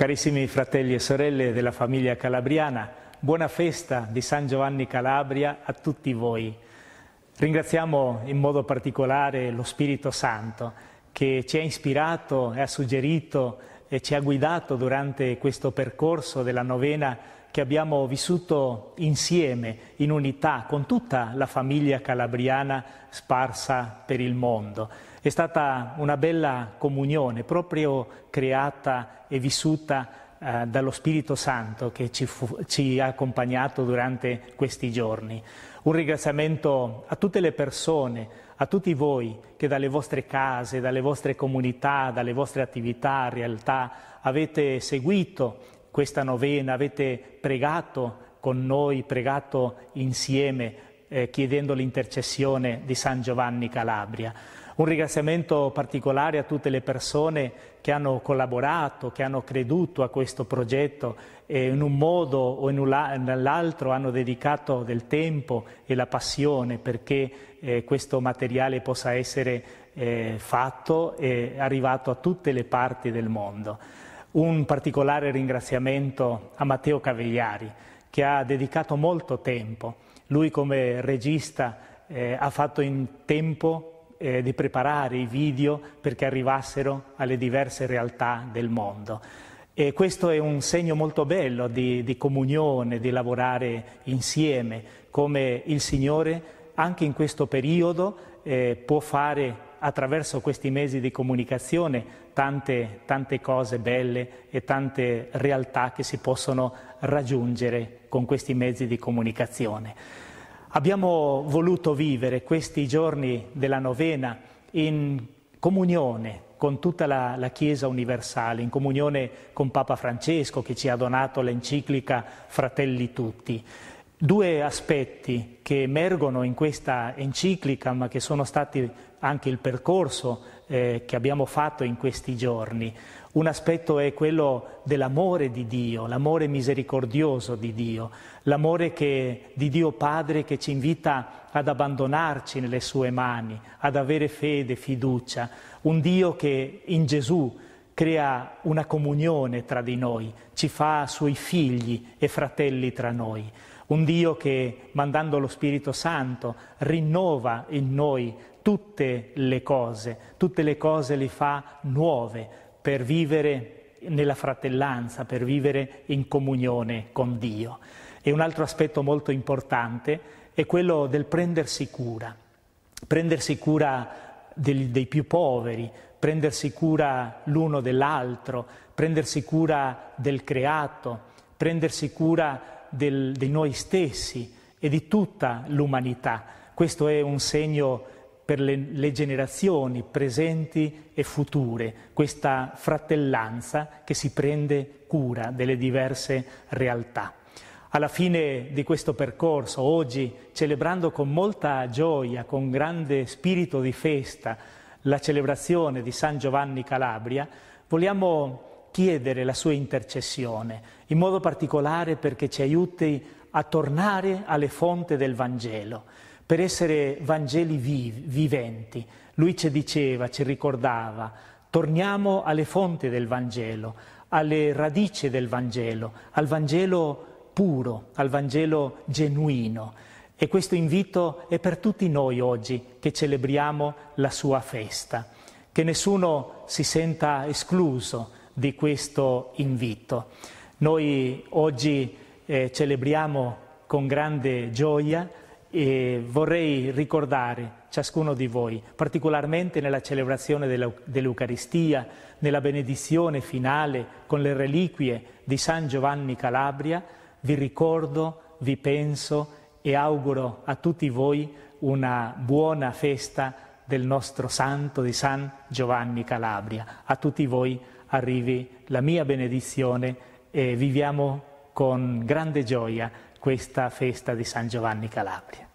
Carissimi fratelli e sorelle della famiglia calabriana, buona festa di San Giovanni Calabria a tutti voi. Ringraziamo in modo particolare lo Spirito Santo che ci ha ispirato e ha suggerito eh, ci ha guidato durante questo percorso della novena che abbiamo vissuto insieme, in unità, con tutta la famiglia calabriana sparsa per il mondo. È stata una bella comunione, proprio creata e vissuta eh, dallo Spirito Santo che ci, fu, ci ha accompagnato durante questi giorni. Un ringraziamento a tutte le persone, a tutti voi che dalle vostre case, dalle vostre comunità, dalle vostre attività, realtà avete seguito questa novena, avete pregato con noi, pregato insieme eh, chiedendo l'intercessione di San Giovanni Calabria. Un ringraziamento particolare a tutte le persone che hanno collaborato, che hanno creduto a questo progetto e in un modo o nell'altro hanno dedicato del tempo e la passione perché eh, questo materiale possa essere eh, fatto e arrivato a tutte le parti del mondo. Un particolare ringraziamento a Matteo Cavegliari che ha dedicato molto tempo. Lui come regista eh, ha fatto in tempo eh, di preparare i video perché arrivassero alle diverse realtà del mondo. E questo è un segno molto bello di, di comunione, di lavorare insieme, come il Signore anche in questo periodo eh, può fare attraverso questi mesi di comunicazione tante, tante, cose belle e tante realtà che si possono raggiungere con questi mezzi di comunicazione. Abbiamo voluto vivere questi giorni della novena in comunione con tutta la, la, Chiesa universale, in comunione con Papa Francesco che ci ha donato l'enciclica Fratelli tutti due aspetti che emergono in questa enciclica, ma che sono stati anche il percorso eh, che abbiamo fatto in questi giorni. Un aspetto è quello dell'amore di Dio, l'amore misericordioso di Dio, l'amore che, di Dio Padre che ci invita ad abbandonarci nelle sue mani, ad avere fede, fiducia, un Dio che in Gesù crea una comunione tra di noi, ci fa suoi figli e fratelli tra noi un Dio che mandando lo Spirito Santo rinnova in noi tutte le cose, tutte le cose le fa nuove per vivere nella fratellanza, per vivere in comunione con Dio. E un altro aspetto molto importante è quello del prendersi cura, prendersi cura dei, dei più poveri, prendersi cura l'uno dell'altro, prendersi cura del creato, prendersi cura del, di noi stessi e di tutta l'umanità. Questo è un segno per le, le, generazioni presenti e future, questa fratellanza che si prende cura delle diverse realtà. Alla fine di questo percorso, oggi, celebrando con molta gioia, con grande spirito di festa, la celebrazione di San Giovanni Calabria, vogliamo chiedere la sua intercessione, in modo particolare perché ci aiuti a tornare alle fonti del Vangelo, per essere Vangeli vivi, viventi. Lui ci diceva, ci ricordava, torniamo alle fonti del Vangelo, alle radici del Vangelo, al Vangelo puro, al Vangelo genuino. E questo invito è per tutti noi oggi che celebriamo la sua festa, che nessuno si senta escluso, di questo invito. Noi oggi eh, celebriamo con grande gioia e vorrei ricordare ciascuno di voi, particolarmente nella celebrazione dell'Eucaristia, nella benedizione finale con le reliquie di San Giovanni Calabria, vi ricordo, vi penso e auguro a tutti voi una buona festa del nostro santo di San Giovanni Calabria. A tutti voi arrivi la mia benedizione e viviamo con grande gioia questa festa di San Giovanni Calabria.